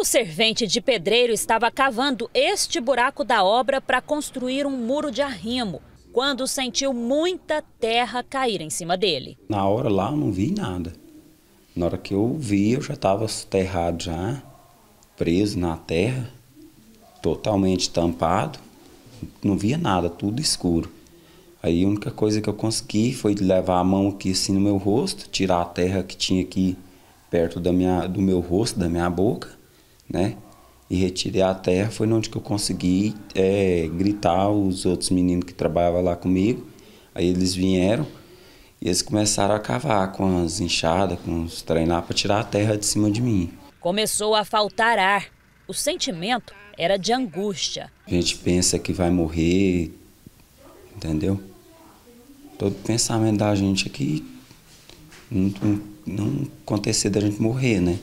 O servente de pedreiro estava cavando este buraco da obra para construir um muro de arrimo, quando sentiu muita terra cair em cima dele. Na hora lá eu não vi nada. Na hora que eu vi, eu já estava soterrado já, preso na terra, totalmente tampado, não via nada, tudo escuro. Aí a única coisa que eu consegui foi levar a mão aqui assim no meu rosto, tirar a terra que tinha aqui perto da minha, do meu rosto, da minha boca, né? E retirei a terra, foi onde que eu consegui é, gritar os outros meninos que trabalhavam lá comigo. Aí eles vieram e eles começaram a cavar com as enxadas, com os treinar para tirar a terra de cima de mim. Começou a faltar ar. O sentimento era de angústia. A gente pensa que vai morrer, entendeu? Todo pensamento da gente aqui é não, não acontecer da gente morrer, né?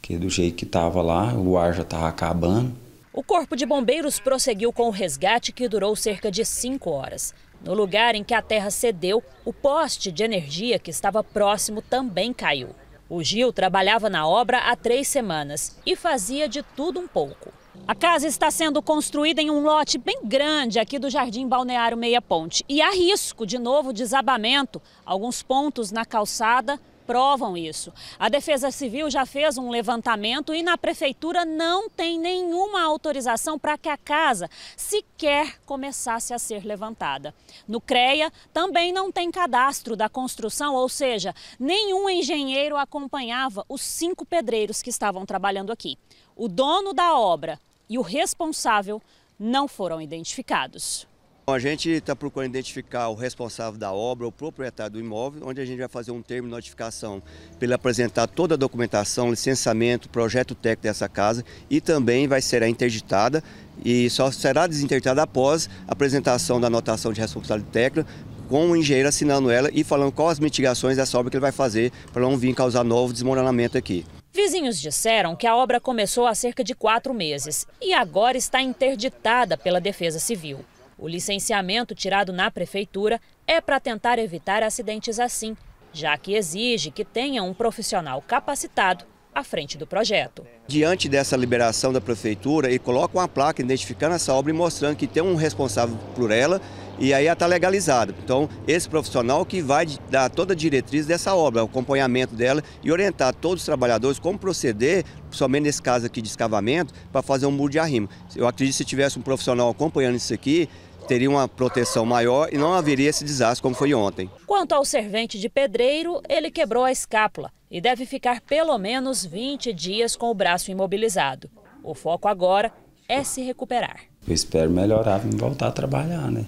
que do jeito que estava lá, o ar já estava acabando. O Corpo de Bombeiros prosseguiu com o resgate que durou cerca de cinco horas. No lugar em que a terra cedeu, o poste de energia que estava próximo também caiu. O Gil trabalhava na obra há três semanas e fazia de tudo um pouco. A casa está sendo construída em um lote bem grande aqui do Jardim Balneário Meia Ponte. E há risco de novo desabamento. Alguns pontos na calçada provam isso. A Defesa Civil já fez um levantamento e na prefeitura não tem nenhuma autorização para que a casa sequer começasse a ser levantada. No CREA também não tem cadastro da construção, ou seja, nenhum engenheiro acompanhava os cinco pedreiros que estavam trabalhando aqui. O dono da obra e o responsável não foram identificados. A gente está procurando identificar o responsável da obra, o proprietário do imóvel, onde a gente vai fazer um termo de notificação para ele apresentar toda a documentação, licenciamento, projeto técnico dessa casa e também vai ser interditada e só será desinterditada após a apresentação da anotação de responsabilidade técnica com o engenheiro assinando ela e falando quais as mitigações dessa obra que ele vai fazer para não vir causar novo desmoronamento aqui. Vizinhos disseram que a obra começou há cerca de quatro meses e agora está interditada pela Defesa Civil. O licenciamento tirado na prefeitura é para tentar evitar acidentes assim, já que exige que tenha um profissional capacitado à frente do projeto. Diante dessa liberação da prefeitura, ele coloca uma placa identificando essa obra e mostrando que tem um responsável por ela e aí ela está legalizada. Então, esse profissional que vai dar toda a diretriz dessa obra, o acompanhamento dela e orientar todos os trabalhadores como proceder, somente nesse caso aqui de escavamento, para fazer um muro de arrimo. Eu acredito que se tivesse um profissional acompanhando isso aqui, teria uma proteção maior e não haveria esse desastre como foi ontem. Quanto ao servente de pedreiro, ele quebrou a escápula e deve ficar pelo menos 20 dias com o braço imobilizado. O foco agora é se recuperar. Eu espero melhorar e voltar a trabalhar, né?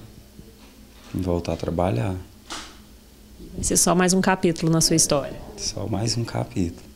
Voltar a trabalhar. Esse é só mais um capítulo na sua história. Só mais um capítulo.